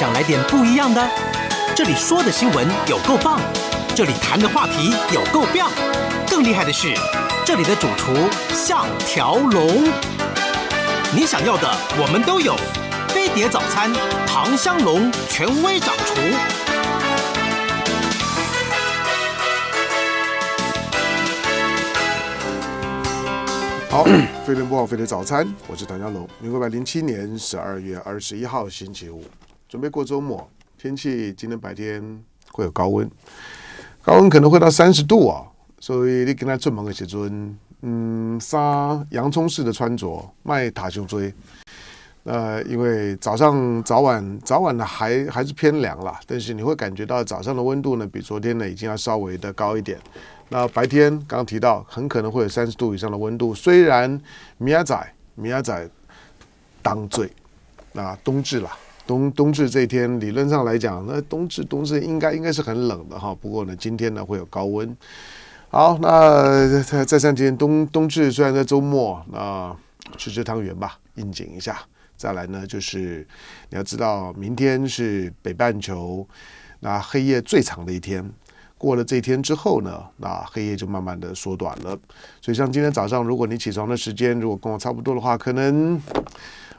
想来点不一样的？这里说的新闻有够棒，这里谈的话题有够妙。更厉害的是，这里的主厨像条龙。你想要的我们都有。飞碟早餐，唐香龙权威掌厨。好，飞碟播报，飞碟早餐，我是唐香龙。民国百零七年十二月二十一号，星期五。准备过周末，天气今天白天会有高温，高温可能会到三十度哦，所以你跟他出门的写穿嗯沙洋葱式的穿着，卖塔胸椎。那因为早上早晚早晚呢还还是偏凉啦，但是你会感觉到早上的温度呢比昨天呢已经要稍微的高一点。那白天刚刚提到很可能会有三十度以上的温度，虽然米亚仔米亚仔当最，那冬至啦。冬冬至这一天，理论上来讲，那冬至冬至应该应该是很冷的哈。不过呢，今天呢会有高温。好，那再再上几天冬冬至，虽然在周末，那吃吃汤圆吧，应景一下。再来呢，就是你要知道，明天是北半球那黑夜最长的一天。过了这一天之后呢，那黑夜就慢慢的缩短了。所以像今天早上，如果你起床的时间如果跟我差不多的话，可能，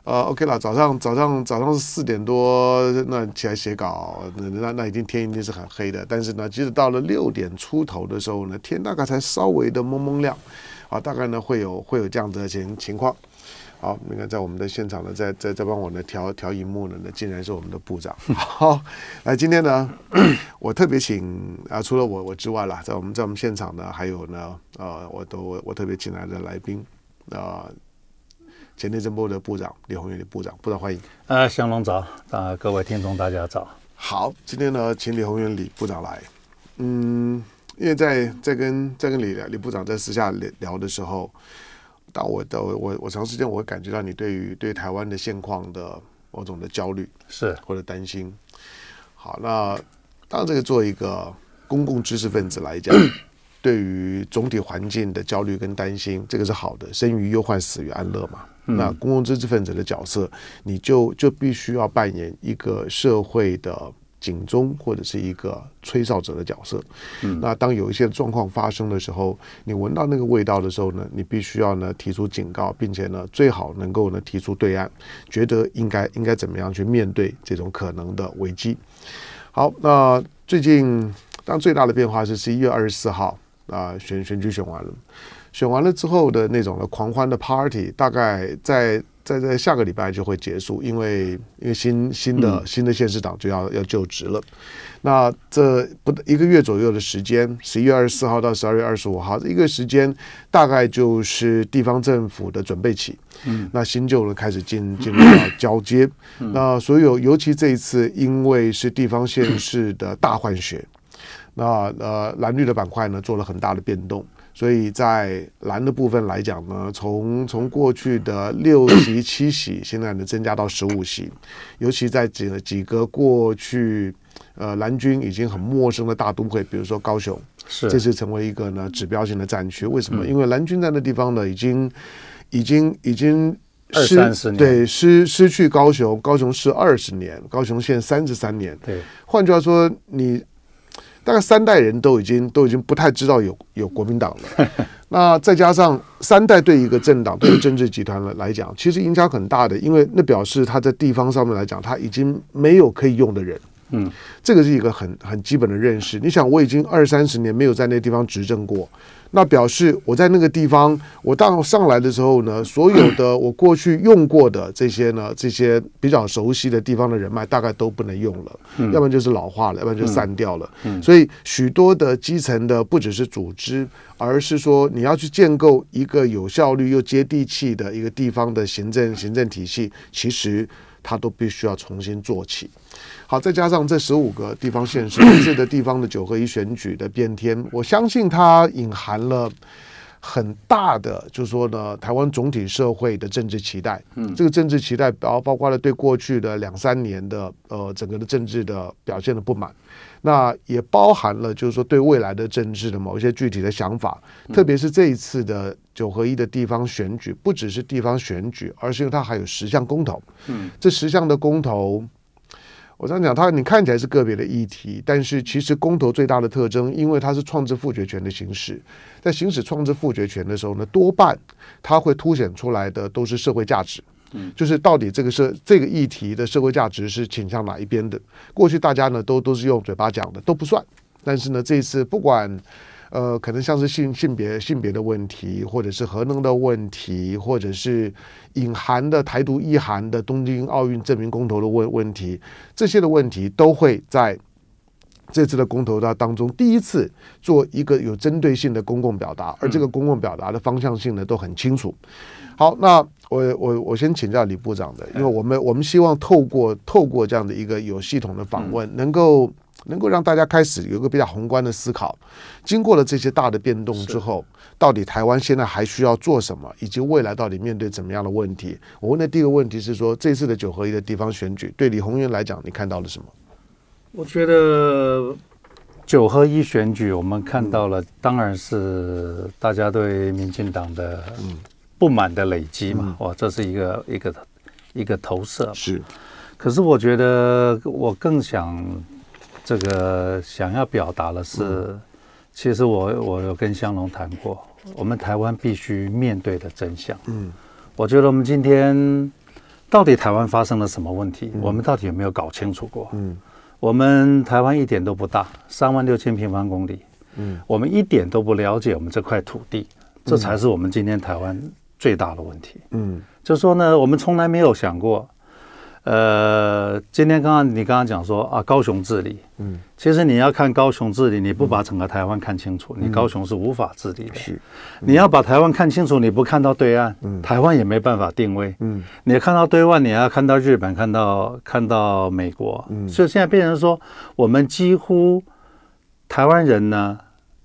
呃，OK 了。早上早上早上是四点多，那起来写稿，那那那已经天一定是很黑的。但是呢，即使到了六点出头的时候呢，天大概才稍微的蒙蒙亮，啊，大概呢会有会有这样子的情情况。好，你看，在我们的现场呢，在在在帮我呢调调荧幕呢，那竟然是我们的部长。好，那今天呢，我特别请啊，除了我我之外啦，在我们在我们现场呢，还有呢，呃，我都我特别请来的来宾啊，前内政部的部长李宏源李部长，部长欢迎。啊，祥龙早啊，各位听众大家早。好，今天呢，请李宏源李部长来。嗯，因为在在跟在跟李李部长在私下聊聊的时候。但我的我我长时间我会感觉到你对于对台湾的现况的某种的焦虑是或者担心。好，那当这个做一个公共知识分子来讲，对于总体环境的焦虑跟担心，这个是好的。生于忧患，死于安乐嘛。那公共知识分子的角色，你就就必须要扮演一个社会的。警钟或者是一个吹哨者的角色，嗯，那当有一些状况发生的时候，你闻到那个味道的时候呢，你必须要呢提出警告，并且呢最好能够呢提出对案，觉得应该应该怎么样去面对这种可能的危机。好，那最近当最大的变化是十一月二十四号啊，选选举选完了，选完了之后的那种的狂欢的 party，大概在。在在下个礼拜就会结束，因为因为新新的新的县市长就要要就职了，那这不一个月左右的时间，十一月二十四号到十二月二十五号这一个时间，大概就是地方政府的准备期。嗯，那新旧呢开始进 进入到交接。那所有尤其这一次，因为是地方县市的大换血，那呃蓝绿的板块呢做了很大的变动。所以在蓝的部分来讲呢，从从过去的六席七席，现在呢增加到十五席，尤其在几几个过去呃蓝军已经很陌生的大都会，比如说高雄，是这是成为一个呢指标性的战区。为什么？因为蓝军在那地方呢，已经已经已经失对失失去高雄，高雄是二十年，高雄县三十三年。对，换句话说，你。大概三代人都已经都已经不太知道有有国民党了，那再加上三代对一个政党、对政治集团来来讲，其实影响很大的，因为那表示他在地方上面来讲，他已经没有可以用的人。嗯，这个是一个很很基本的认识。你想，我已经二三十年没有在那地方执政过，那表示我在那个地方，我到上来的时候呢，所有的我过去用过的这些呢，这些比较熟悉的地方的人脉，大概都不能用了，要不然就是老化了，要不然就散掉了。嗯，所以许多的基层的，不只是组织，而是说你要去建构一个有效率又接地气的一个地方的行政行政体系，其实它都必须要重新做起。好，再加上这十五个地方县市个 地方的九合一选举的变天，我相信它隐含了很大的，就是说呢，台湾总体社会的政治期待。嗯，这个政治期待，然后包括了对过去的两三年的呃整个的政治的表现的不满，那也包含了就是说对未来的政治的某一些具体的想法。特别是这一次的九合一的地方选举，不只是地方选举，而是因为它还有十项公投。嗯，这十项的公投。我样讲，它你看起来是个别的议题，但是其实公投最大的特征，因为它是创制否决权的形式，在行使创制否决权的时候呢，多半它会凸显出来的都是社会价值，嗯，就是到底这个社这个议题的社会价值是倾向哪一边的。过去大家呢都都是用嘴巴讲的都不算，但是呢这次不管。呃，可能像是性性别性别的问题，或者是核能的问题，或者是隐含的台独意涵的东京奥运证明公投的问问题，这些的问题都会在这次的公投的当中第一次做一个有针对性的公共表达，而这个公共表达的方向性呢都很清楚。好，那我我我先请教李部长的，因为我们我们希望透过透过这样的一个有系统的访问，能够。能够让大家开始有一个比较宏观的思考。经过了这些大的变动之后，到底台湾现在还需要做什么，以及未来到底面对怎么样的问题？我问的第一个问题是说，这次的九合一的地方选举，对李鸿源来讲，你看到了什么？我觉得九合一选举，我们看到了，当然是大家对民进党的不满的累积嘛。哇，这是一个一个一个投射。是。可是我觉得，我更想。这个想要表达的是，其实我我有跟香龙谈过，我们台湾必须面对的真相。嗯，我觉得我们今天到底台湾发生了什么问题，我们到底有没有搞清楚过？嗯，我们台湾一点都不大，三万六千平方公里。嗯，我们一点都不了解我们这块土地，这才是我们今天台湾最大的问题。嗯，就说呢，我们从来没有想过。呃，今天刚刚你刚刚讲说啊，高雄治理，嗯，其实你要看高雄治理，你不把整个台湾看清楚，你高雄是无法治理的。是，你要把台湾看清楚，你不看到对岸，台湾也没办法定位。嗯，你看到对岸，你要看到日本，看到看到美国。嗯，所以现在变成说，我们几乎台湾人呢，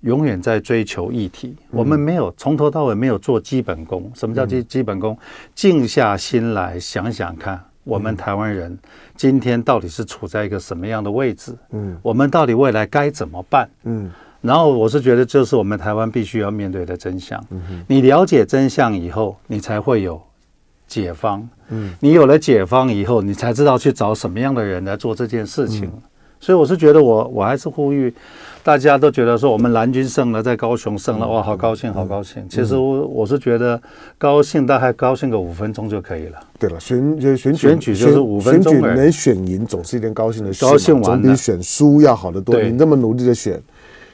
永远在追求议题，我们没有从头到尾没有做基本功。什么叫基基本功？静下心来想想看。我们台湾人今天到底是处在一个什么样的位置？嗯，我们到底未来该怎么办？嗯，然后我是觉得，这是我们台湾必须要面对的真相。嗯你了解真相以后，你才会有解放。嗯，你有了解放以后，你才知道去找什么样的人来做这件事情。所以，我是觉得，我我还是呼吁。大家都觉得说我们蓝军胜了，在高雄胜了，哇，好高兴，好高兴。其实我我是觉得高兴，大概高兴个五分钟就可以了。对了，选选选举就是五分钟，能选赢总是一件高兴的事，总比选输要好得多。你那么努力的选，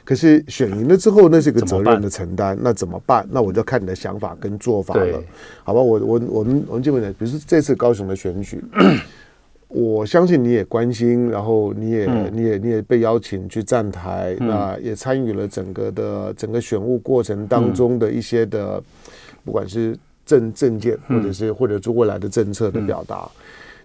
可是选赢了之后，那是一个责任的承担，那怎么办？那我就看你的想法跟做法了，好吧？我我我们我们基本讲，比如说这次高雄的选举。我相信你也关心，然后你也你也你也被邀请去站台，那也参与了整个的整个选务过程当中的一些的，不管是政政见，或者是或者未来的政策的表达，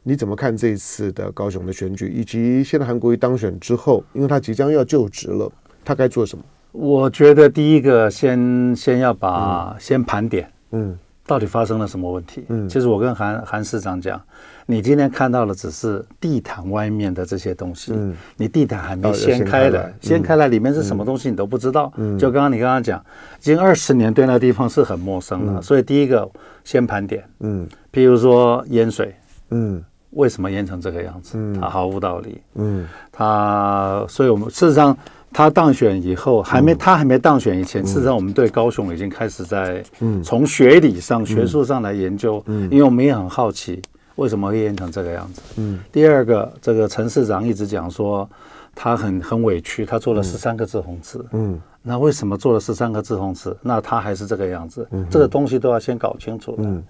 你怎么看这一次的高雄的选举？以及现在韩国瑜当选之后，因为他即将要就职了，他该做什么？我觉得第一个先先要把先盘点，嗯。到底发生了什么问题？嗯，其实我跟韩韩市长讲，你今天看到的只是地毯外面的这些东西，嗯，你地毯还没掀开的，掀开来里面是什么东西你都不知道。嗯，就刚刚你刚刚讲，近二十年对那地方是很陌生的，所以第一个先盘点，嗯，譬如说淹水，嗯，为什么淹成这个样子？嗯，它毫无道理，嗯，它所以我们事实上。他当选以后还没，他还没当选以前，事实上我们对高雄已经开始在从学理上、学术上来研究，嗯，因为我们也很好奇为什么会变成这个样子，嗯。第二个，这个陈市长一直讲说他很很委屈，他做了十三个字红字，嗯，那为什么做了十三个字红字？那他还是这个样子，这个东西都要先搞清楚的。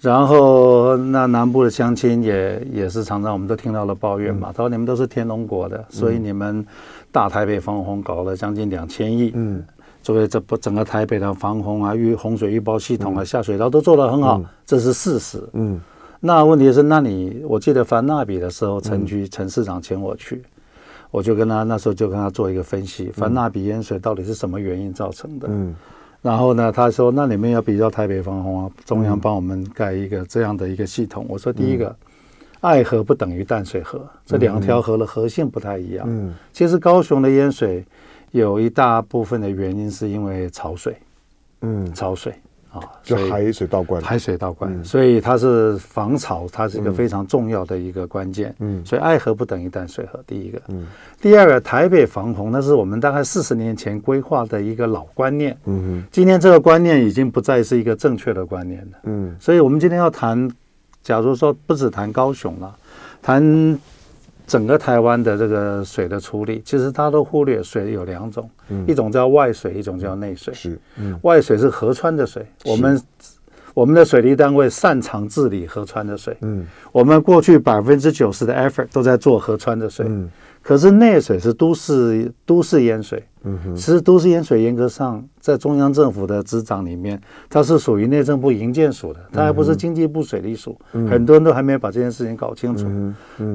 然后，那南部的乡亲也也是常常我们都听到了抱怨嘛，他说你们都是天龙国的，所以你们。大台北防洪搞了将近两千亿，嗯，作为这不整个台北的防洪啊、预洪水预报系统啊、下水道都做得很好，这是事实，嗯。那问题是，那你我记得翻纳比的时候，陈局陈市长请我去，我就跟他那时候就跟他做一个分析，翻纳比淹水到底是什么原因造成的？嗯。然后呢，他说那里面要比较台北防洪啊，中央帮我们盖一个这样的一个系统。我说第一个。爱河不等于淡水河，这两条河的河性不太一样。嗯，其实高雄的淹水有一大部分的原因是因为潮水，嗯，潮水啊，就海水倒灌，海水倒灌，所以它是防潮，它是一个非常重要的一个关键。嗯，所以爱河不等于淡水河，第一个。嗯，第二个，台北防洪那是我们大概四十年前规划的一个老观念。嗯哼，今天这个观念已经不再是一个正确的观念了。嗯，所以我们今天要谈。假如说不止谈高雄了，谈整个台湾的这个水的处理，其实他都忽略水有两种，一种叫外水，一种叫内水。是，外水是河川的水，我们我们的水利单位擅长治理河川的水。嗯，我们过去百分之九十的 effort 都在做河川的水。可是内水是都市都市淹水，嗯，其实都市淹水严格上在中央政府的执掌里面，它是属于内政部营建署的，它还不是经济部水利署。很多人都还没有把这件事情搞清楚。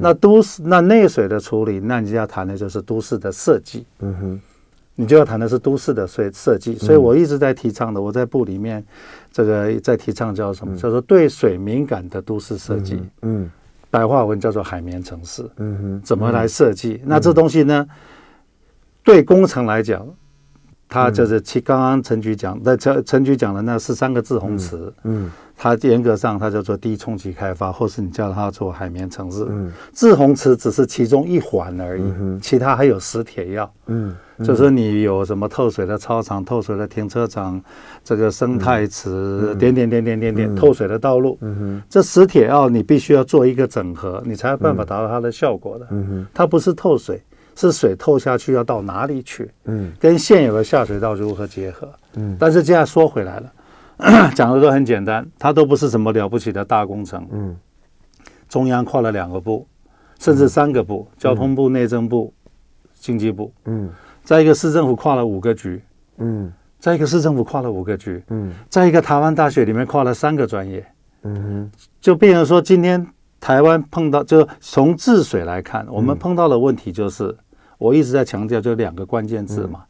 那都市那内水的处理，那你就要谈的就是都市的设计，嗯哼，你就要谈的是都市的水设计。所以我一直在提倡的，我在部里面这个在提倡叫什么？叫做对水敏感的都市设计，嗯。白话文叫做“海绵城市”，嗯哼，怎么来设计？那这东西呢，对工程来讲。他就是其刚刚陈局讲，那陈陈局讲的那是三个治洪池，嗯，他严格上他叫做低冲击开发，或是你叫他做海绵城市，嗯，治洪池只是其中一环而已，其他还有石铁要，嗯，就是你有什么透水的操场、透水的停车场、这个生态池、点点点点点点透水的道路，嗯这石铁要你必须要做一个整合，你才有办法达到它的效果的，嗯哼，它不是透水。是水透下去要到哪里去？嗯，跟现有的下水道如何结合？嗯，但是这样说回来了，讲的都很简单，它都不是什么了不起的大工程。嗯，中央跨了两个部，甚至三个部：交通部、内政部、经济部。嗯，在一个市政府跨了五个局。嗯，在一个市政府跨了五个局。嗯，在一个台湾大学里面跨了三个专业。嗯，就变成说，今天台湾碰到，就从治水来看，我们碰到的问题就是。我一直在强调就两个关键字嘛，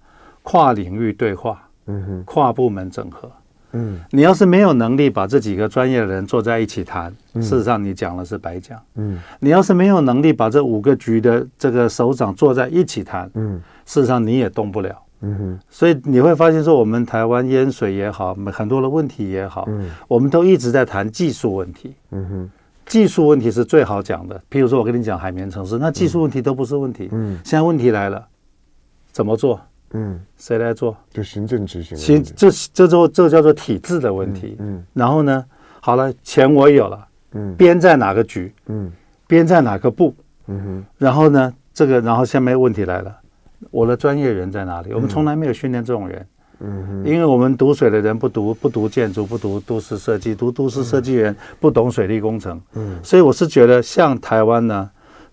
跨领域对话，嗯哼，跨部门整合，嗯，你要是没有能力把这几个专业的人坐在一起谈，事实上你讲的是白讲，嗯，你要是没有能力把这五个局的这个首长坐在一起谈，嗯，事实上你也动不了，嗯哼，所以你会发现说我们台湾淹水也好，很多的问题也好，我们都一直在谈技术问题，嗯哼。技术问题是最好讲的，譬如说我跟你讲海绵城市，那技术问题都不是问题。嗯，现在问题来了，怎么做？嗯，谁来做？就行政执行。行，这这这这叫做体制的问题。嗯，然后呢？好了，钱我有了。嗯，编在哪个局？嗯，编在哪个部？嗯哼。然后呢？这个，然后下面问题来了，我的专业人在哪里？我们从来没有训练这种人。嗯，因为我们读水的人不读不读建筑，不读都市设计，读都市设计人不懂水利工程。嗯，所以我是觉得，像台湾呢，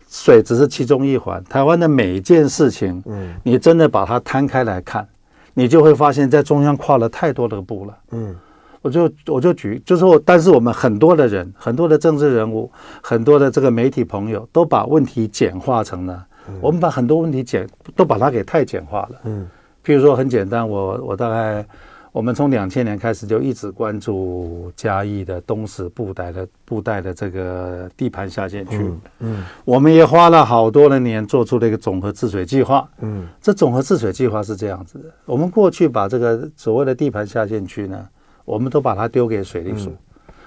水只是其中一环。台湾的每一件事情，嗯，你真的把它摊开来看，你就会发现，在中央跨了太多的步了。嗯，我就我就举，就是我，但是我们很多的人，很多的政治人物，很多的这个媒体朋友，都把问题简化成了，我们把很多问题简，都把它给太简化了。嗯。譬如说很简单，我我大概我们从两千年开始就一直关注嘉义的东石布袋的布袋的这个地盘下限区，嗯，我们也花了好多的年，做出了一个总和治水计划，嗯，这总和治水计划是这样子的，我们过去把这个所谓的地盘下限区呢，我们都把它丢给水利署，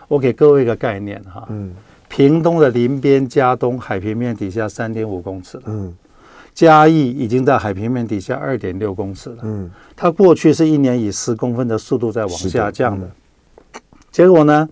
我给各位一个概念哈，嗯，屏东的临边嘉东海平面底下三点五公尺，嗯。加义已经在海平面底下二点六公尺了。嗯，它过去是一年以十公分的速度在往下降的，结果呢？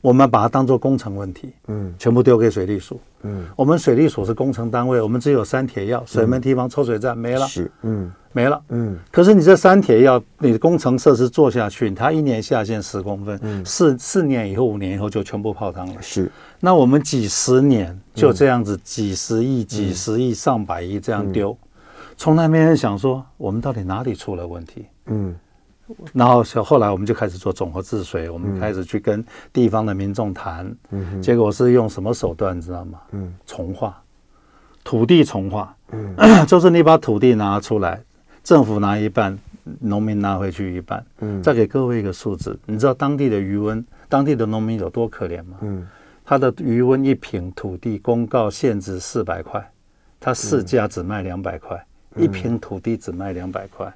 我们把它当做工程问题，嗯，全部丢给水利署，嗯，我们水利署是工程单位，我们只有三铁要、水门堤防、抽水站没了，是，嗯，没了，嗯。可是你这三铁要，你工程设施做下去，它一年下线十公分，四四年以后、五年以后就全部泡汤了。是，那我们几十年就这样子，几十亿、几十亿、上百亿这样丢，从来没人想说我们到底哪里出了问题，嗯。然后后来我们就开始做总合治水，我们开始去跟地方的民众谈。嗯，结果是用什么手段，知道吗？嗯，重化，土地，重化，嗯，就是你把土地拿出来，政府拿一半，农民拿回去一半。嗯，再给各位一个数字，你知道当地的余温，当地的农民有多可怜吗？嗯，他的余温一平土地公告限值四百块，他市价只卖两百块，一平土地只卖两百块。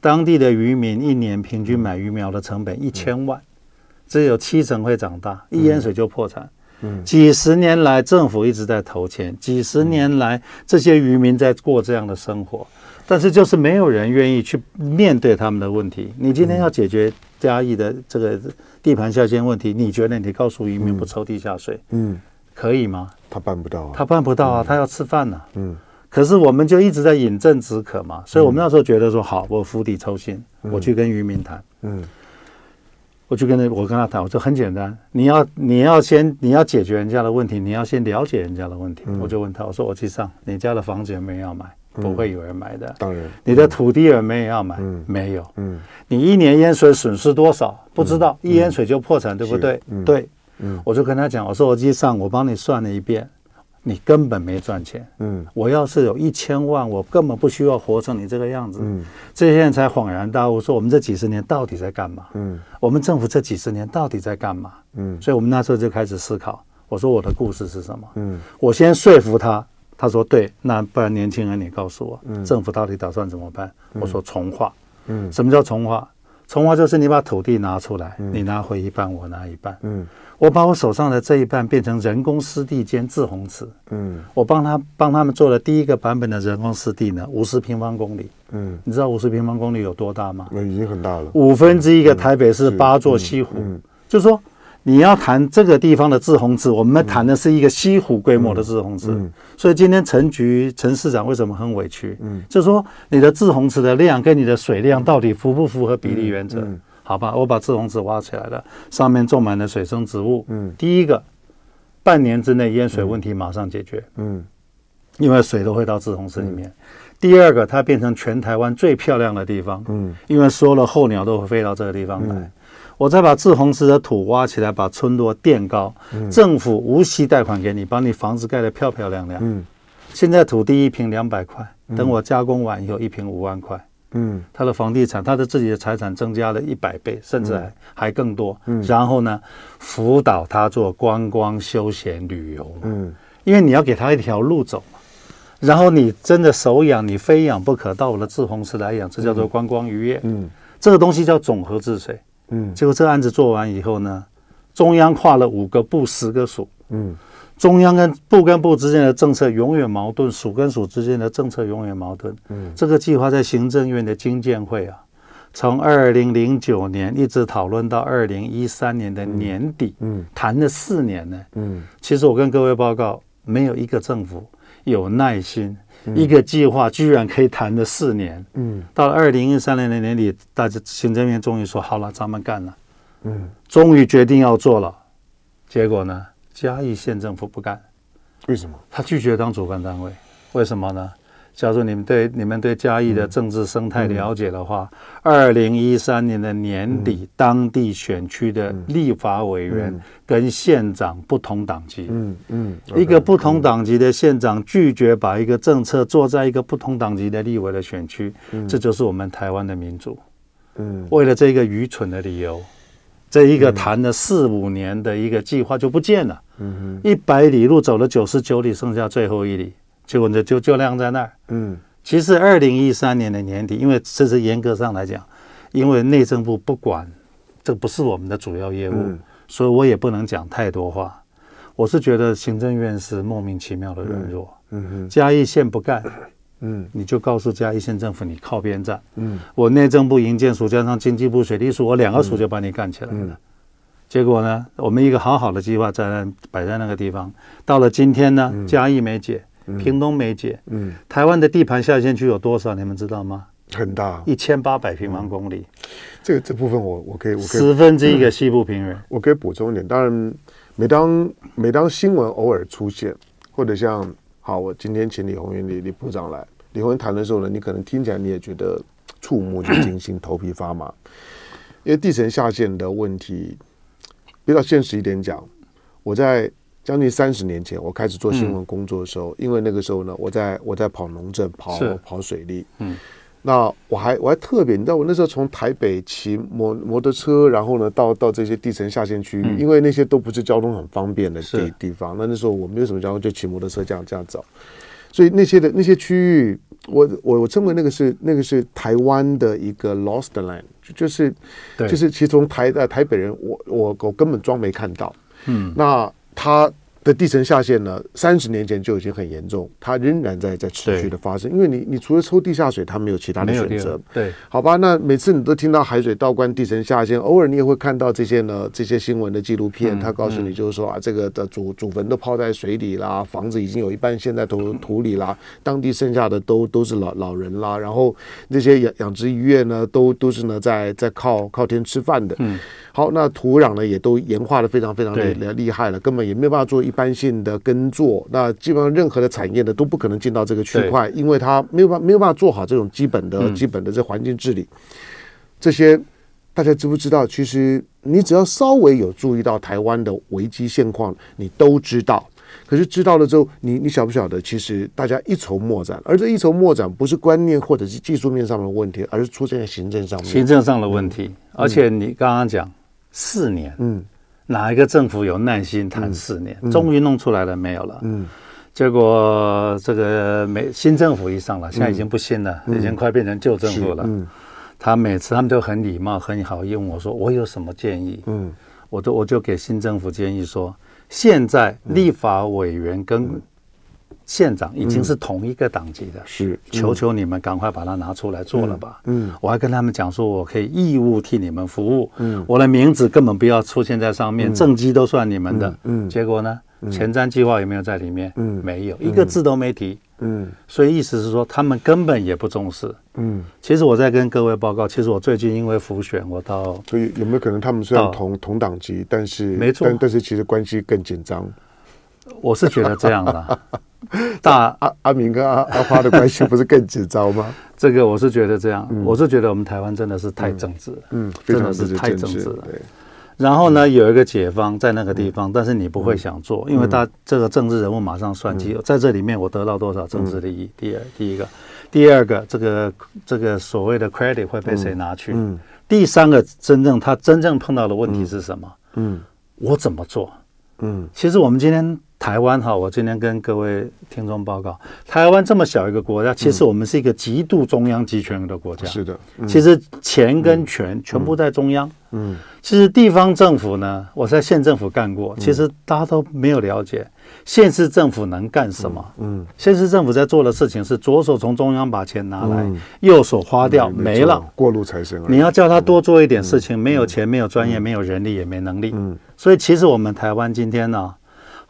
当地的渔民一年平均买鱼苗的成本一千万，只有七成会长大，一淹水就破产。嗯，几十年来政府一直在投钱，几十年来这些渔民在过这样的生活，但是就是没有人愿意去面对他们的问题。你今天要解决嘉义的这个地盘下线问题，你觉得你告诉渔民不抽地下水，嗯，可以吗？他办不到啊，他办不到啊，他要吃饭呢。嗯。可是我们就一直在饮鸩止渴嘛，所以我们那时候觉得说好，我釜底抽薪，我去跟渔民谈，嗯，我去跟他，我跟他谈，我说很简单，你要你要先你要解决人家的问题，你要先了解人家的问题。我就问他，我说我去上，你家的房子有没有要买？不会有人买的，当然，你的土地有没有要买？没有，嗯，你一年淹水损失多少？不知道，一淹水就破产，对不对？对，嗯，我就跟他讲，我说我去上，我帮你算了一遍。你根本没赚钱，嗯，我要是有一千万，我根本不需要活成你这个样子，嗯，这些人才恍然大悟，说我们这几十年到底在干嘛，嗯，我们政府这几十年到底在干嘛，嗯，所以我们那时候就开始思考，我说我的故事是什么，嗯，我先说服他，他说对，那不然年轻人你告诉我，政府到底打算怎么办？我说从化，嗯，什么叫从化？重划就是你把土地拿出来，你拿回一半，我拿一半。嗯，我把我手上的这一半变成人工湿地兼治洪池。嗯，我帮他帮他们做了第一个版本的人工湿地呢，五十平方公里。嗯，你知道五十平方公里有多大吗？那已经很大了。五分之一个台北市八座西湖，就是说。你要谈这个地方的志洪池，我们谈的是一个西湖规模的志洪池，所以今天陈局、陈市长为什么很委屈？嗯，就是说你的志洪池的量跟你的水量到底符不符合比例原则？好吧，我把志洪池挖起来了，上面种满了水生植物。嗯，第一个，半年之内淹水问题马上解决。嗯，因为水都会到志洪池里面。第二个，它变成全台湾最漂亮的地方。嗯，因为说了，候鸟都会飞到这个地方来。我再把志红石的土挖起来，把村落垫高，政府无息贷款给你，把你房子盖得漂漂亮亮。嗯，现在土地一平两百块，等我加工完以后，一平五万块。嗯，他的房地产，他的自己的财产增加了一百倍，甚至还还更多。嗯，然后呢，辅导他做观光休闲旅游。嗯，因为你要给他一条路走嘛。然后你真的手羊，你非养不可，到我的志洪池来养，这叫做观光渔业。嗯，这个东西叫总合治水。嗯，结果这案子做完以后呢，中央跨了五个部十个署，嗯，中央跟部跟部之间的政策永远矛盾，署跟署之间的政策永远矛盾，嗯，这个计划在行政院的经建会啊，从二零零九年一直讨论到二零一三年的年底，嗯，谈了四年呢，嗯，其实我跟各位报告，没有一个政府有耐心。一个计划居然可以谈了四年，嗯，到了二零一三年的年底，大家行政院终于说好了，咱们干了，嗯，终于决定要做了，结果呢，嘉义县政府不干，为什么？他拒绝当主办单位，为什么呢？假如你们对你们对嘉义的政治生态了解的话，二零一三年的年底，当地选区的立法委员跟县长不同党籍。嗯嗯，一个不同党籍的县长拒绝把一个政策做在一个不同党籍的立委的选区，这就是我们台湾的民主。嗯，为了这个愚蠢的理由，这一个谈了四五年的一个计划就不见了。嗯哼，一百里路走了九十九里，剩下最后一里。结果就就就晾在那儿。嗯，其实二零一三年的年底，因为这是严格上来讲，因为内政部不管，这不是我们的主要业务，所以我也不能讲太多话。我是觉得行政院是莫名其妙的软弱。嗯嗯，嘉义县不干，嗯，你就告诉嘉义县政府你靠边站。嗯，我内政部营建署加上经济部水利署，我两个署就把你干起来了。结果呢，我们一个好好的计划在那摆在那个地方，到了今天呢，嘉义没解。屏东梅姐，嗯，台湾的地盘下限区有多少？你们知道吗？很大，一千八百平方公里。这个这部分我我可以，我十分之一个西部平原。我可以补充一点，当然，每当每当新闻偶尔出现，或者像好，我今天请李鸿源李李部长来，李鸿源谈的时候呢，你可能听起来你也觉得触目惊心、头皮发麻，因为地层下限的问题，比较现实一点讲，我在。将近三十年前，我开始做新闻工作的时候，因为那个时候呢，我在我在跑农政、跑跑水利，嗯，那我还我还特别，道，我那时候从台北骑摩摩托车，然后呢到到这些地层下线区域，因为那些都不是交通很方便的地地方。那那时候我没有什么交通，就骑摩托车这样这样走，所以那些的那些区域，我我我称为那个是那个是台湾的一个 lost land，就就是就是其中台呃台北人，我我我根本装没看到，嗯，那他。的地层下陷呢，三十年前就已经很严重，它仍然在在持续的发生，因为你你除了抽地下水，它没有其他的选择。对，好吧，那每次你都听到海水倒灌、地层下陷，偶尔你也会看到这些呢，这些新闻的纪录片，他告诉你就是说啊，这个的祖祖坟都泡在水里啦，房子已经有一半现在都土里啦，当地剩下的都都是老老人啦，然后那些养养殖渔业呢，都都是呢在在靠靠天吃饭的。嗯。好，那土壤呢也都盐化的非常非常的厉害了，根本也没有办法做一般性的耕作。那基本上任何的产业呢都不可能进到这个区块，因为它没有办没有办法做好这种基本的基本的这环境治理。这些大家知不知道？其实你只要稍微有注意到台湾的危机现况，你都知道。可是知道了之后，你你晓不晓得？其实大家一筹莫展，而这一筹莫展不是观念或者是技术面上的问题，而是出现在行政上面。行政上的问题，而且你刚刚讲。四年，嗯，哪一个政府有耐心谈四年？终于弄出来了，没有了，嗯。结果这个美新政府一上了，现在已经不新了，已经快变成旧政府了。他每次他们都很礼貌、很好，问我说：“我有什么建议？”嗯，我都我就给新政府建议说：现在立法委员跟。县长已经是同一个党籍的，是求求你们赶快把它拿出来做了吧。嗯，我还跟他们讲说，我可以义务替你们服务，嗯，我的名字根本不要出现在上面，政绩都算你们的。嗯，结果呢，前瞻计划有没有在里面？嗯，没有，一个字都没提。嗯，所以意思是说，他们根本也不重视。嗯，其实我在跟各位报告，其实我最近因为浮选，我到所以有没有可能他们虽然同同党籍，但是没错，但但是其实关系更紧张。我是觉得这样的。大阿阿明跟阿阿花的关系不是更紧张吗？这个我是觉得这样，我是觉得我们台湾真的是太政治了，嗯，真的是太政治了。对，然后呢，有一个解放在那个地方，但是你不会想做，因为他这个政治人物马上算计，在这里面我得到多少政治利益？第二，第一个，第二个，这个这个所谓的 credit 会被谁拿去？嗯，第三个，真正他真正碰到的问题是什么？嗯，我怎么做？嗯，其实我们今天。台湾哈，我今天跟各位听众报告，台湾这么小一个国家，其实我们是一个极度中央集权的国家。是的，其实钱跟权全部在中央。嗯，其实地方政府呢，我在县政府干过，其实大家都没有了解，县市政府能干什么？嗯，县市政府在做的事情是左手从中央把钱拿来，右手花掉没了，过路才行。你要叫他多做一点事情，没有钱，没有专业，没有人力，也没能力。嗯，所以其实我们台湾今天呢？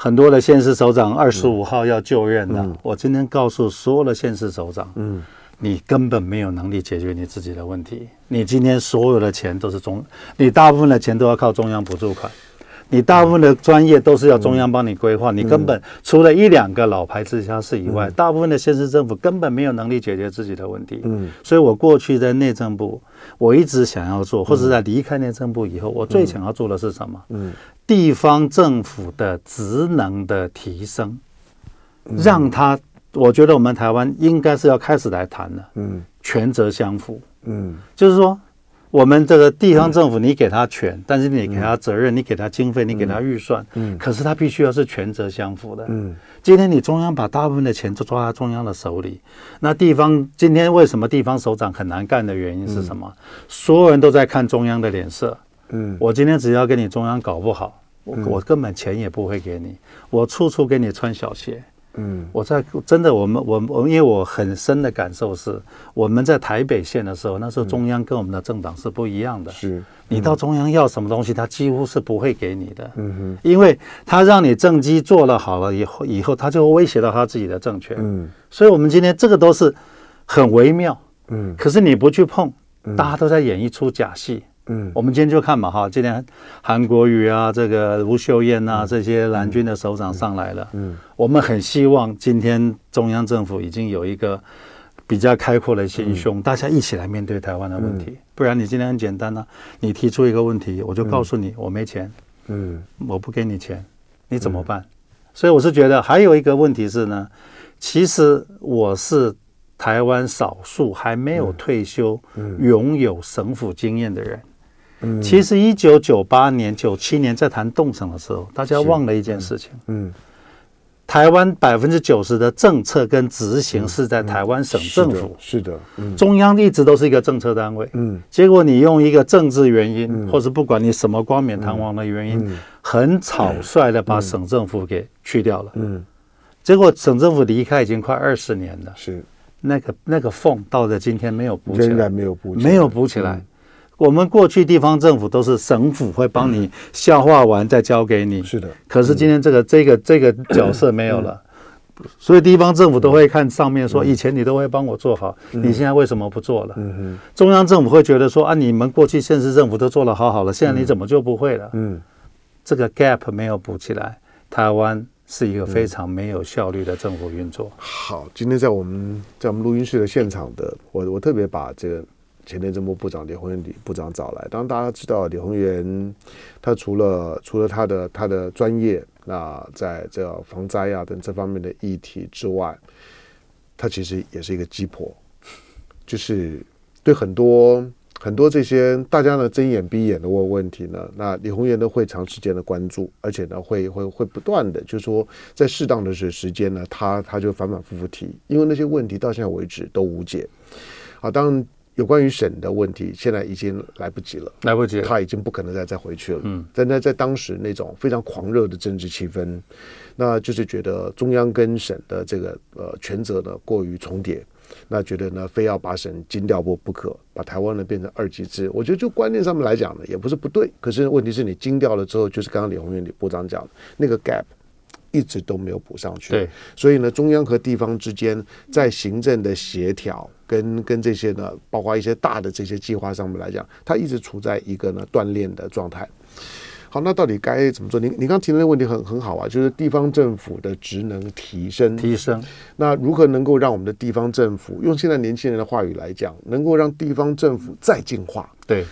很多的县市首长，二十五号要就任的。我今天告诉所有的县市首长，嗯，你根本没有能力解决你自己的问题。你今天所有的钱都是中，你大部分的钱都要靠中央补助款，你大部分的专业都是要中央帮你规划。你根本除了一两个老牌直辖市以外，大部分的县市政府根本没有能力解决自己的问题。嗯，所以我过去在内政部，我一直想要做，或者在离开内政部以后，我最想要做的是什么？嗯。地方政府的职能的提升，让他，我觉得我们台湾应该是要开始来谈了。嗯，权责相符。嗯，就是说，我们这个地方政府，你给他权，但是你给他责任，你给他经费，你给他预算。嗯，可是他必须要是权责相符的。嗯，今天你中央把大部分的钱都抓在中央的手里，那地方今天为什么地方首长很难干的原因是什么？所有人都在看中央的脸色。嗯，我今天只要跟你中央搞不好，我我根本钱也不会给你，我处处给你穿小鞋。嗯，我在真的我们我们因为我很深的感受是，我们在台北县的时候，那时候中央跟我们的政党是不一样的。是你到中央要什么东西，他几乎是不会给你的。嗯哼，因为他让你政绩做了好了以后，以后他就威胁到他自己的政权。嗯，所以我们今天这个都是很微妙。嗯，可是你不去碰，大家都在演一出假戏。嗯，我们今天就看嘛哈，今天韩国瑜啊，这个吴秀燕啊，这些蓝军的首长上来了。嗯，我们很希望今天中央政府已经有一个比较开阔的心胸，大家一起来面对台湾的问题。不然你今天很简单呢，你提出一个问题，我就告诉你我没钱，嗯，我不给你钱，你怎么办？所以我是觉得还有一个问题是呢，其实我是台湾少数还没有退休、拥有省府经验的人。其实，一九九八年、九七年在谈动省的时候，大家忘了一件事情。嗯，台湾百分之九十的政策跟执行是在台湾省政府，是的。中央一直都是一个政策单位。嗯，结果你用一个政治原因，或者不管你什么冠冕堂皇的原因，很草率的把省政府给去掉了。嗯，结果省政府离开已经快二十年了。是，那个那个缝到了今天没有补，仍然没有补，没有补起来。我们过去地方政府都是省府会帮你消化完再交给你，是的。可是今天这个这个这个角色没有了，所以地方政府都会看上面说，以前你都会帮我做好，你现在为什么不做了？中央政府会觉得说啊，你们过去县市政府都做了好好了，现在你怎么就不会了？嗯，这个 gap 没有补起来，台湾是一个非常没有效率的政府运作。好，今天在我们在我们录音室的现场的，我我特别把这个。前天，政部部长李鸿源部长找来。当然，大家知道李鸿源，他除了除了他的他的专业，那在这防灾啊等这方面的议题之外，他其实也是一个鸡婆，就是对很多很多这些大家呢睁眼闭眼的问问题呢，那李鸿源都会长时间的关注，而且呢会会会不断的，就是说在适当的时时间呢，他他就反反复复提，因为那些问题到现在为止都无解。好，当然。有关于省的问题，现在已经来不及了，来不及，他已经不可能再再回去了。嗯，在那在当时那种非常狂热的政治气氛，那就是觉得中央跟省的这个呃权责呢过于重叠，那觉得呢非要把省惊掉不不可，把台湾呢变成二级制。我觉得就观念上面来讲呢也不是不对，可是问题是你惊掉了之后，就是刚刚李鸿源李部长讲的那个 gap。一直都没有补上去，对，所以呢，中央和地方之间在行政的协调跟跟这些呢，包括一些大的这些计划上面来讲，它一直处在一个呢锻炼的状态。好，那到底该怎么做？您您刚刚提的那个问题很很好啊，就是地方政府的职能提升，提升。那如何能够让我们的地方政府用现在年轻人的话语来讲，能够让地方政府再进化？对。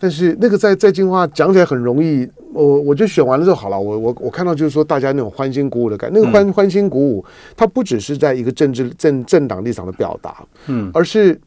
但是那个在在进化讲起来很容易，我我就选完了就好了。我我我看到就是说大家那种欢欣鼓舞的感觉，那个欢欢欣鼓舞，它不只是在一个政治政政党立场的表达，嗯，而是。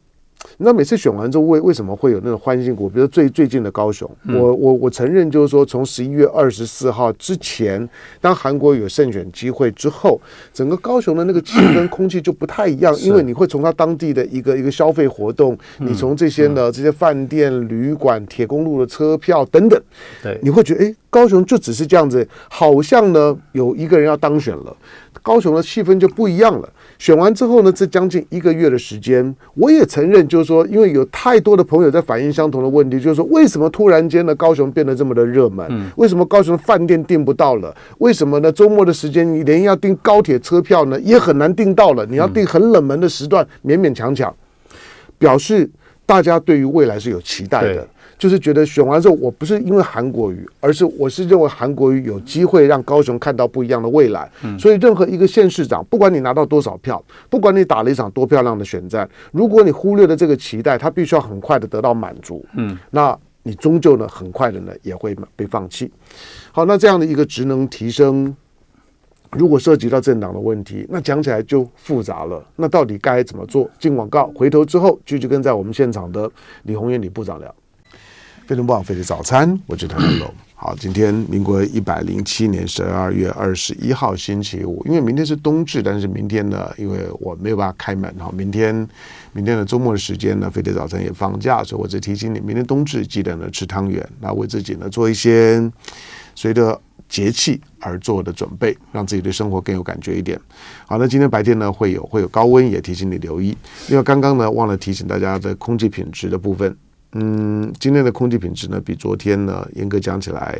那每次选完之后，为为什么会有那种欢欣鼓？比如最最近的高雄，我我我承认就是说，从十一月二十四号之前，当韩国有胜选机会之后，整个高雄的那个气氛空气就不太一样，因为你会从他当地的一个一个消费活动，你从这些呢，这些饭店、旅馆、铁公路的车票等等，对，你会觉得哎，高雄就只是这样子，好像呢有一个人要当选了，高雄的气氛就不一样了。选完之后呢，这将近一个月的时间，我也承认，就是说，因为有太多的朋友在反映相同的问题，就是说，为什么突然间呢，高雄变得这么的热门？为什么高雄饭店订不到了？为什么呢？周末的时间你连要订高铁车票呢，也很难订到了。你要订很冷门的时段，勉勉强强，表示大家对于未来是有期待的。就是觉得选完之后，我不是因为韩国瑜，而是我是认为韩国瑜有机会让高雄看到不一样的未来。所以任何一个县市长，不管你拿到多少票，不管你打了一场多漂亮的选战，如果你忽略了这个期待，他必须要很快的得到满足。嗯，那你终究呢，很快的呢，也会被放弃。好，那这样的一个职能提升，如果涉及到政党的问题，那讲起来就复杂了。那到底该怎么做？进广告，回头之后继续跟在我们现场的李红源李部长聊。非常棒，飞的早餐，我觉得很有好。今天民国一百零七年十二月二十一号星期五，因为明天是冬至，但是明天呢，因为我没有办法开门哈。明天，明天的周末的时间呢，飞碟早餐也放假，所以我只提醒你，明天冬至记得呢吃汤圆，那为自己呢做一些随着节气而做的准备，让自己对生活更有感觉一点。好，那今天白天呢会有会有高温，也提醒你留意，因为刚刚呢忘了提醒大家的空气品质的部分。嗯，今天的空气品质呢，比昨天呢，严格讲起来，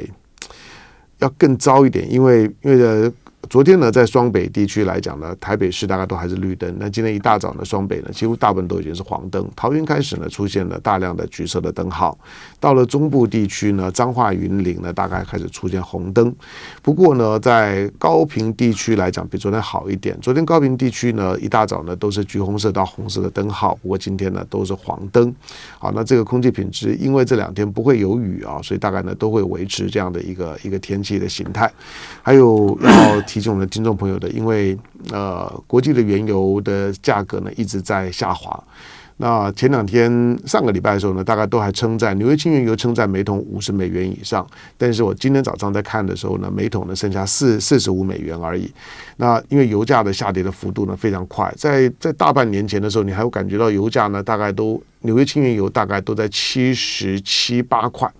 要更糟一点，因为因为的。昨天呢，在双北地区来讲呢，台北市大概都还是绿灯。那今天一大早呢，双北呢几乎大部分都已经是黄灯。桃园开始呢出现了大量的橘色的灯号。到了中部地区呢，彰化云林呢大概开始出现红灯。不过呢，在高平地区来讲，比昨天好一点。昨天高平地区呢一大早呢都是橘红色到红色的灯号，不过今天呢都是黄灯。好，那这个空气品质，因为这两天不会有雨啊，所以大概呢都会维持这样的一个一个天气的形态。还有要提。我们的听众朋友的，因为呃，国际的原油的价格呢一直在下滑。那前两天上个礼拜的时候呢，大概都还称赞纽约轻原油称赞每桶五十美元以上。但是我今天早上在看的时候呢，每桶呢剩下四四十五美元而已。那因为油价的下跌的幅度呢非常快，在在大半年前的时候，你还会感觉到油价呢大概都纽约轻原油大概都在七十七八块。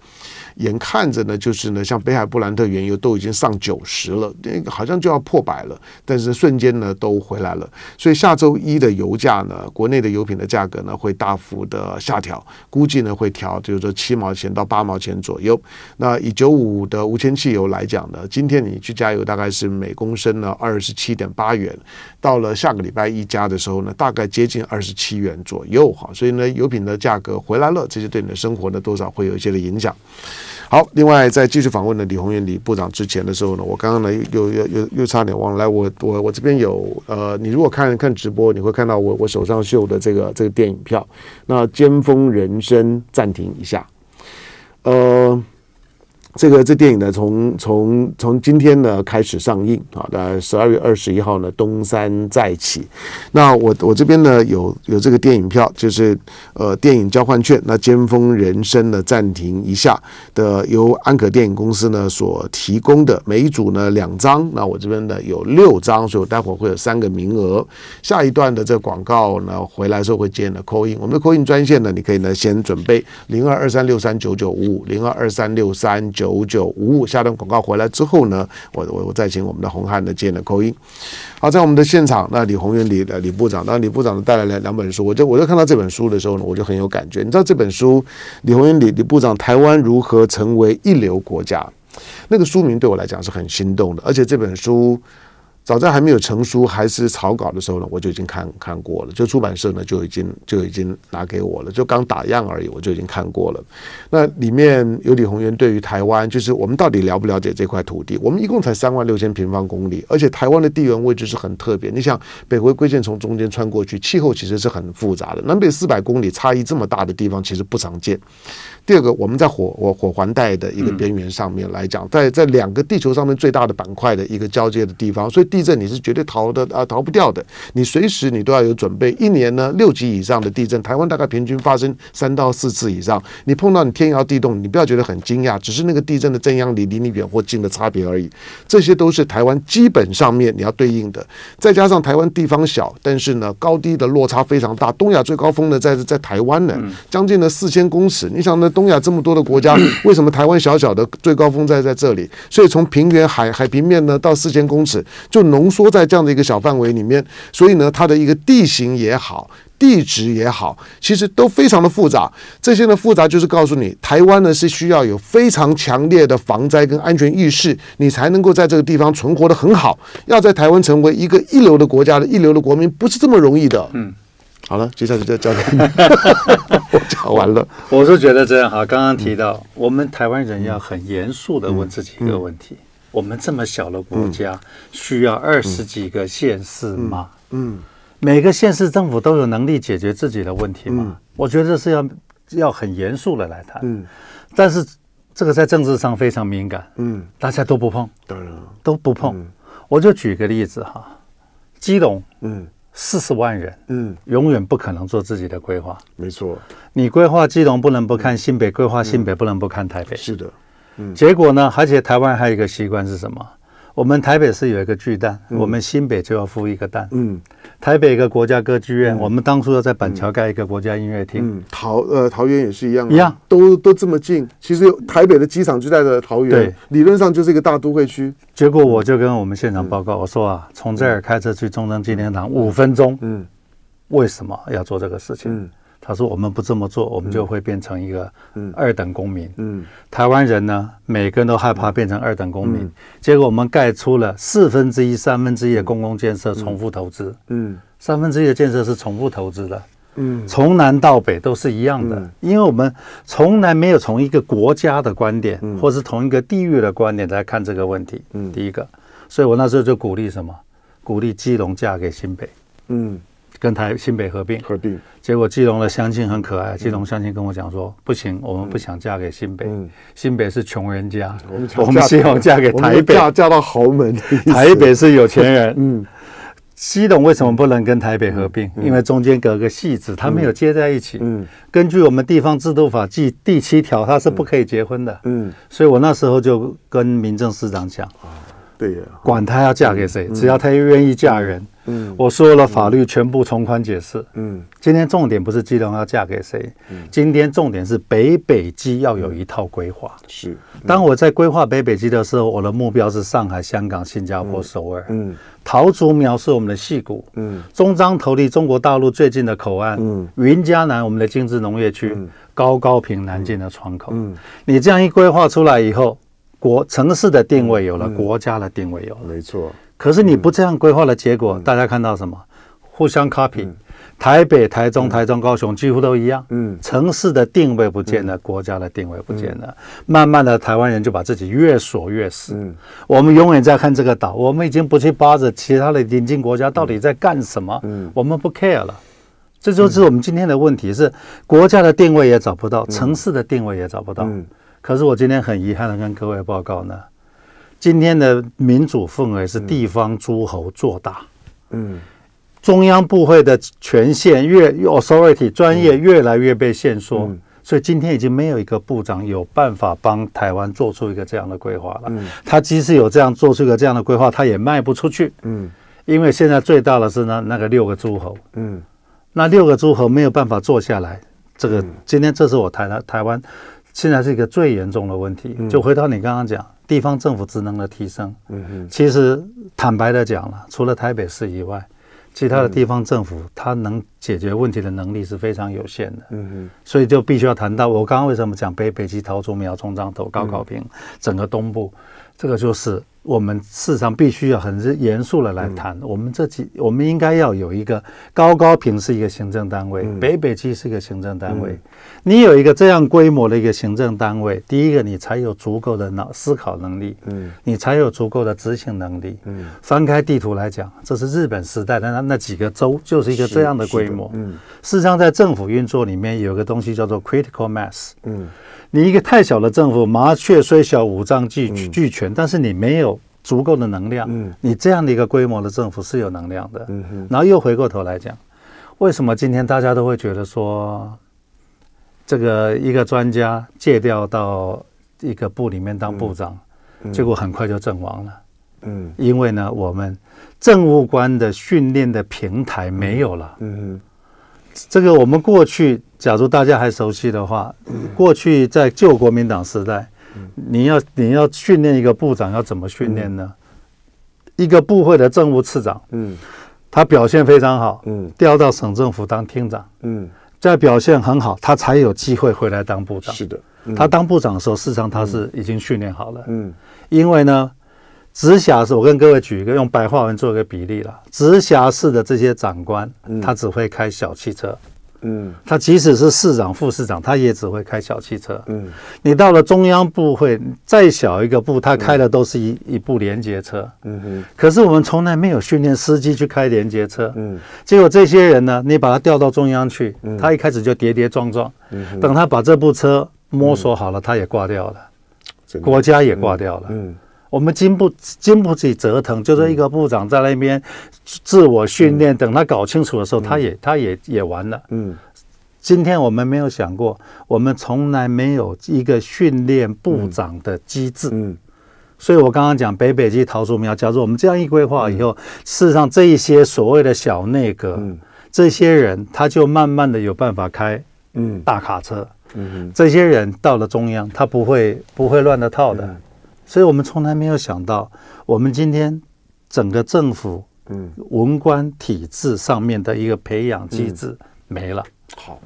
眼看着呢，就是呢，像北海布兰特原油都已经上九十了，那个好像就要破百了，但是瞬间呢都回来了，所以下周一的油价呢，国内的油品的价格呢会大幅的下调，估计呢会调就是说七毛钱到八毛钱左右。那以九五的无铅汽油来讲呢，今天你去加油大概是每公升呢二十七点八元，到了下个礼拜一加的时候呢，大概接近二十七元左右哈。所以呢，油品的价格回来了，这些对你的生活呢多少会有一些的影响。好，另外在继续访问的李鸿源李部长之前的时候呢，我刚刚呢又又又又差点忘了，来我我我这边有呃，你如果看看直播，你会看到我我手上秀的这个这个电影票，那《尖峰人生》暂停一下，呃。这个这电影呢，从从从今天呢开始上映啊，那十二月二十一号呢东山再起。那我我这边呢有有这个电影票，就是呃电影交换券。那尖峰人生呢暂停一下的，由安可电影公司呢所提供的，每一组呢两张。那我这边呢有六张，所以我待会会有三个名额。下一段的这广告呢，回来时候会见的 c 印，in 我们的 c 印 in 专线呢，你可以呢先准备零二二三六三九九五五零二二三六三九。九五九五五下段广告回来之后呢，我我我再请我们的红汉的接的扣音。好，在我们的现场，那李鸿源李李部长，那李部长带来了两本书。我就我就看到这本书的时候呢，我就很有感觉。你知道这本书，李鸿源李李部长《台湾如何成为一流国家》那个书名对我来讲是很心动的，而且这本书。早在还没有成书还是草稿的时候呢，我就已经看看过了。就出版社呢就已经就已经拿给我了，就刚打样而已，我就已经看过了。那里面有李鸿源对于台湾，就是我们到底了不了解这块土地？我们一共才三万六千平方公里，而且台湾的地缘位置是很特别。你想北回归线从中间穿过去，气候其实是很复杂的。南北四百公里差异这么大的地方其实不常见。第二个，我们在火火火环带的一个边缘上面来讲，在在两个地球上面最大的板块的一个交界的地方，所以。地震你是绝对逃的啊，逃不掉的。你随时你都要有准备。一年呢，六级以上的地震，台湾大概平均发生三到四次以上。你碰到你天摇地动，你不要觉得很惊讶，只是那个地震的震央离离你远或近的差别而已。这些都是台湾基本上面你要对应的。再加上台湾地方小，但是呢，高低的落差非常大。东亚最高峰呢，在在台湾呢，将近呢四千公尺。你想呢，东亚这么多的国家，为什么台湾小小的最高峰在在这里？所以从平原海海平面呢，到四千公尺就。浓缩在这样的一个小范围里面，所以呢，它的一个地形也好，地质也好，其实都非常的复杂。这些呢，复杂就是告诉你，台湾呢是需要有非常强烈的防灾跟安全意识，你才能够在这个地方存活的很好。要在台湾成为一个一流的国家的一流的国民，不是这么容易的。嗯，好了，接下来就交给你，我讲完了。我是觉得这样哈，刚刚提到我们台湾人要很严肃的问自己一个问题。我们这么小的国家，需要二十几个县市吗？嗯，每个县市政府都有能力解决自己的问题吗？我觉得是要要很严肃的来谈。嗯，但是这个在政治上非常敏感。嗯，大家都不碰。当然都不碰。我就举个例子哈，基隆，嗯，四十万人，嗯，永远不可能做自己的规划。没错，你规划基隆不能不看新北，规划新北不能不看台北。是的。结果呢？而且台湾还有一个习惯是什么？我们台北市有一个巨蛋，我们新北就要孵一个蛋。嗯，台北一个国家歌剧院，我们当初要在板桥盖一个国家音乐厅。桃呃桃园也是一样，一样都都这么近。其实台北的机场就在的桃园，对，理论上就是一个大都会区。结果我就跟我们现场报告，我说啊，从这儿开车去中央纪念堂五分钟。嗯，为什么要做这个事情？嗯。他说：“我们不这么做，我们就会变成一个二等公民。”嗯，台湾人呢，每个人都害怕变成二等公民。结果我们盖出了四分之一、三分之一的公共建设重复投资。嗯，三分之一的建设是重复投资的。嗯，从南到北都是一样的，因为我们从来没有从一个国家的观点，或是同一个地域的观点来看这个问题。嗯，第一个，所以我那时候就鼓励什么？鼓励基隆嫁给新北。嗯。跟台新北合并，合并结果，基隆的乡亲很可爱。基隆乡亲跟我讲说，不行，我们不想嫁给新北，新北是穷人家，我们希望嫁给台北，嫁嫁到豪门。台北是有钱人。嗯，基隆为什么不能跟台北合并？因为中间隔个戏子，他没有接在一起。嗯，根据我们地方制度法第第七条，他是不可以结婚的。嗯，所以我那时候就跟民政市长讲，对呀，管他要嫁给谁，只要他愿意嫁人。嗯，我说了，法律全部从宽解释。嗯，今天重点不是基隆要嫁给谁，今天重点是北北基要有一套规划。是，当我在规划北北基的时候，我的目标是上海、香港、新加坡、首尔。嗯，桃竹苗是我们的戏骨。嗯，中章投离中国大陆最近的口岸。嗯，云嘉南我们的精致农业区。嗯，高高平南进的窗口。嗯，你这样一规划出来以后，国城市的定位有了，国家的定位有了。没错。可是你不这样规划的结果，大家看到什么？互相 copy，台北、台中、台中、高雄几乎都一样。嗯，城市的定位不见了，国家的定位不见了。慢慢的，台湾人就把自己越锁越死。我们永远在看这个岛，我们已经不去巴着其他的邻近国家到底在干什么。嗯，我们不 care 了。这就是我们今天的问题：是国家的定位也找不到，城市的定位也找不到。可是我今天很遗憾的跟各位报告呢。今天的民主氛围是地方诸侯做大，嗯，中央部会的权限越越 authority 专业越来越被限缩，所以今天已经没有一个部长有办法帮台湾做出一个这样的规划了。他即使有这样做出一个这样的规划，他也卖不出去，嗯，因为现在最大的是那那个六个诸侯，嗯，那六个诸侯没有办法坐下来。这个今天这是我台湾台湾现在是一个最严重的问题。就回到你刚刚讲。地方政府职能的提升，其实坦白的讲了，除了台北市以外，其他的地方政府，它能解决问题的能力是非常有限的。嗯嗯，所以就必须要谈到，我刚刚为什么讲北北基桃竹苗冲彰投高考平，整个东部，这个就是。我们事实上必须要很严肃的来谈，我们这几我们应该要有一个高高平是一个行政单位，北北区是一个行政单位。你有一个这样规模的一个行政单位，第一个你才有足够的脑思考能力，嗯，你才有足够的执行能力。嗯，翻开地图来讲，这是日本时代的那那几个州，就是一个这样的规模。嗯，事实上在政府运作里面有一个东西叫做 critical mass。嗯。你一个太小的政府，麻雀虽小，五脏俱俱全，但是你没有足够的能量。嗯，你这样的一个规模的政府是有能量的。嗯然后又回过头来讲，为什么今天大家都会觉得说，这个一个专家借调到一个部里面当部长，结果很快就阵亡了。嗯，因为呢，我们政务官的训练的平台没有了。嗯，这个我们过去。假如大家还熟悉的话，过去在旧国民党时代，你要你要训练一个部长，要怎么训练呢？一个部会的政务次长，嗯，他表现非常好，嗯，调到省政府当厅长，嗯，在表现很好，他才有机会回来当部长。是的，他当部长的时候，事实上他是已经训练好了，嗯，因为呢，直辖市，我跟各位举一个用白话文做一个比例了，直辖市的这些长官，他只会开小汽车。嗯，他即使是市长、副市长，他也只会开小汽车。嗯，你到了中央部会，再小一个部，他开的都是一一部连接车。嗯哼。可是我们从来没有训练司机去开连接车。嗯，结果这些人呢，你把他调到中央去，他一开始就跌跌撞撞。等他把这部车摸索好了，他也挂掉了，国家也挂掉了。嗯。我们经不经不起折腾，就是一个部长在那边自我训练，等他搞清楚的时候，他也他也也完了。嗯，今天我们没有想过，我们从来没有一个训练部长的机制。嗯，所以我刚刚讲北北极桃树苗，假如我们这样一规划以后，事实上这一些所谓的小内阁，这些人他就慢慢的有办法开大卡车。嗯，这些人到了中央，他不会不会乱的套的。所以，我们从来没有想到，我们今天整个政府，嗯，文官体制上面的一个培养机制没了。好，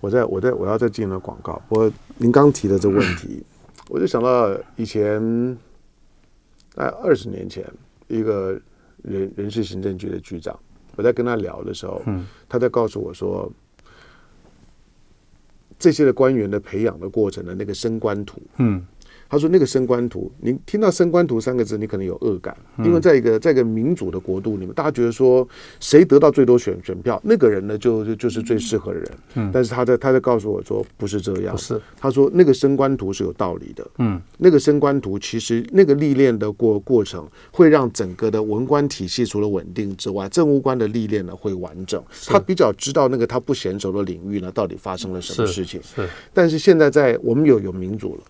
我在我在我要再进一段广告。我您刚提的这问题，我就想到以前在二十年前，一个人人事行政局的局长，我在跟他聊的时候，嗯，他在告诉我说，这些的官员的培养的过程的那个升官图，嗯。他说：“那个升官图，你听到‘升官图’三个字，你可能有恶感，因为在一个在一个民主的国度里面，大家觉得说谁得到最多选选票，那个人呢就就是最适合的人。嗯，但是他在他在告诉我说不是这样。是他说那个升官图是有道理的。嗯，那个升官图其实那个历练的过过程会让整个的文官体系除了稳定之外，政务官的历练呢会完整。他比较知道那个他不娴熟的领域呢到底发生了什么事情。是，但是现在在我们有有民主了。”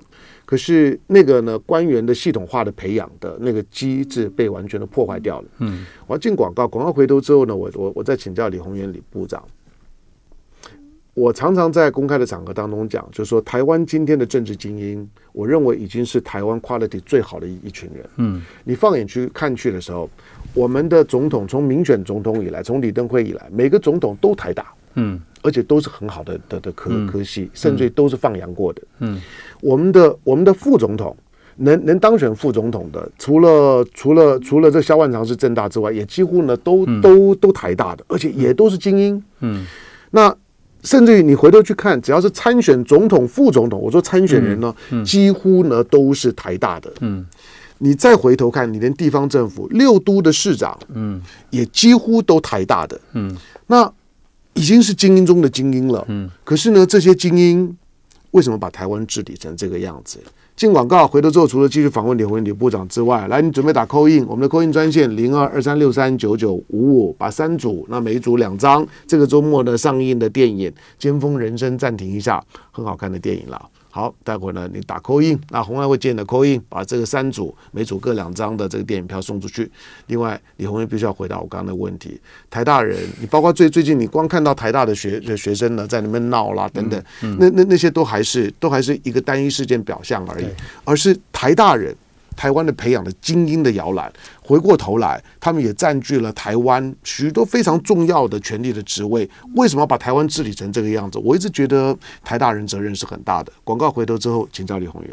可是那个呢，官员的系统化的培养的那个机制被完全的破坏掉了。嗯，我要进广告，广告回头之后呢，我我我再请教李宏源李部长。我常常在公开的场合当中讲，就是说，台湾今天的政治精英，我认为已经是台湾 quality 最好的一一群人。嗯，你放眼去看去的时候，我们的总统从民选总统以来，从李登辉以来，每个总统都台大，嗯，而且都是很好的的的科科系，甚至都是放羊过的，嗯。我们的我们的副总统能能当选副总统的，除了除了除了这萧万长是正大之外，也几乎呢都都都台大的，而且也都是精英。嗯，那甚至于你回头去看，只要是参选总统、副总统，我说参选人呢，几乎呢都是台大的。嗯，你再回头看，你连地方政府六都的市长，嗯，也几乎都台大的。嗯，那已经是精英中的精英了。嗯，可是呢，这些精英。为什么把台湾治理成这个样子？进广告，回头之后除了继续访问李文女部长之外，来，你准备打 c a in，我们的 c a in 专线零二二三六三九九五五，把三组，那每组两张，这个周末的上映的电影《尖峰人生》，暂停一下，很好看的电影了。好，待会呢，你打扣印，那红安会见的扣印，把这个三组，每组各两张的这个电影票送出去。另外，李红卫必须要回答我刚刚的问题。台大人，你包括最最近，你光看到台大的学学生呢，在那边闹啦等等，那那那些都还是都还是一个单一事件表象而已，而是台大人。台湾的培养的精英的摇篮，回过头来，他们也占据了台湾许多非常重要的权力的职位。为什么把台湾治理成这个样子？我一直觉得台大人责任是很大的。广告回头之后，请教李宏源。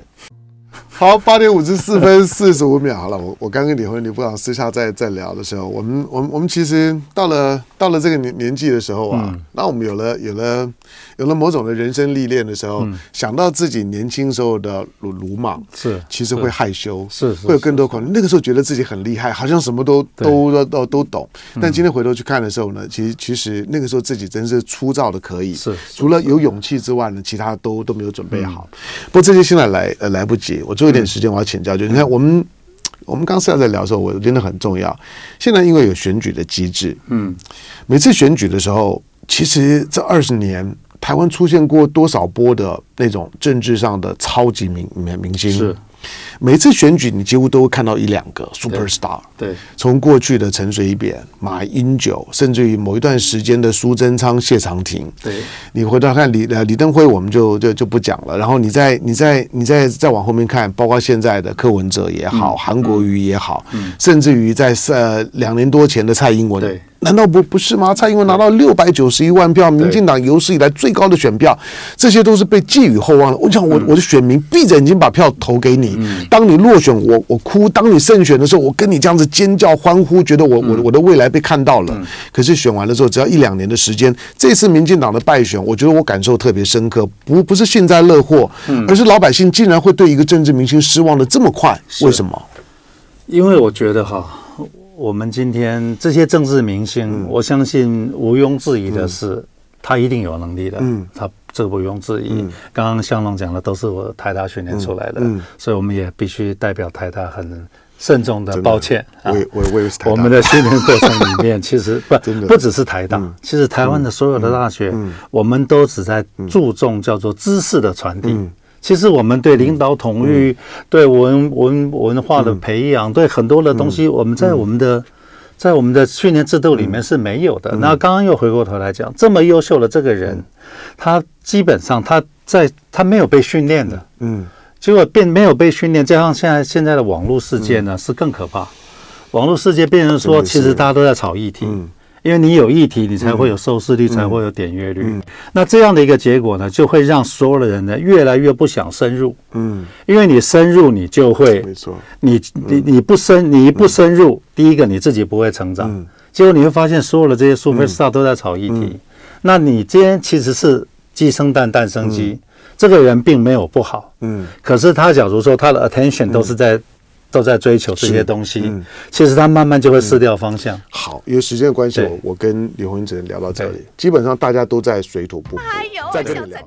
好，八点五十四分四十五秒好了。我我刚跟李宏源、李部长私下在在聊的时候，我们我们我们其实到了到了这个年年纪的时候啊，那我们有了有了。有了某种的人生历练的时候，想到自己年轻时候的鲁鲁莽，是其实会害羞，是会有更多恐惧。那个时候觉得自己很厉害，好像什么都都都都懂。但今天回头去看的时候呢，其实其实那个时候自己真是粗糙的可以，是除了有勇气之外呢，其他都都没有准备好。不过这些现在来呃来不及，我最后一点时间我要请教，就是你看我们我们刚刚私下在聊的时候，我真的很重要。现在因为有选举的机制，嗯，每次选举的时候，其实这二十年。台湾出现过多少波的那种政治上的超级明明明星？是，每次选举你几乎都会看到一两个 super star。对，从过去的陈水扁、马英九，甚至于某一段时间的苏贞昌、谢长廷。对，你回头看李呃李登辉，我们就就就不讲了。然后你再你再你再再往后面看，包括现在的柯文哲也好，韩国瑜也好，甚至于在呃两年多前的蔡英文。对。难道不不是吗？蔡英文拿到六百九十一万票，民进党有史以来最高的选票，这些都是被寄予厚望的。我想，我我的选民闭着眼睛把票投给你，当你落选，我我哭；当你胜选的时候，我跟你这样子尖叫欢呼，觉得我我的我的未来被看到了。可是选完了之后，只要一两年的时间，这次民进党的败选，我觉得我感受特别深刻。不不是幸灾乐祸，而是老百姓竟然会对一个政治明星失望的这么快，为什么？因为我觉得哈。我们今天这些政治明星，我相信毋庸置疑的是，他一定有能力的，他这毋庸置疑。刚刚香龙讲的都是我台大训练出来的，所以我们也必须代表台大很慎重的抱歉啊！我我我们的训练过程里面，其实不不只是台大，其实台湾的所有的大学，我们都只在注重叫做知识的传递。其实我们对领导统御、对文文文化的培养、对很多的东西，我们在我们的在我们的训练制度里面是没有的。那刚刚又回过头来讲，这么优秀的这个人，他基本上他在他没有被训练的，嗯，结果变没有被训练，加上现在现在的网络世界呢，是更可怕。网络世界变成说，其实大家都在炒议题。因为你有议题，你才会有收视率，才会有点阅率。那这样的一个结果呢，就会让所有的人呢越来越不想深入。嗯，因为你深入，你就会，没错，你你你不深，你不深入，第一个你自己不会成长。嗯，结果你会发现，所有的这些 superstar 都在炒议题。嗯，那你今天其实是鸡生蛋，蛋生鸡。嗯，这个人并没有不好。嗯，可是他假如说他的 attention 都是在。都在追求这些东西，其实他慢慢就会失掉方向。好，因为时间的关系，我跟刘宏英只能聊到这里。基本上大家都在水土不服，在跟你聊。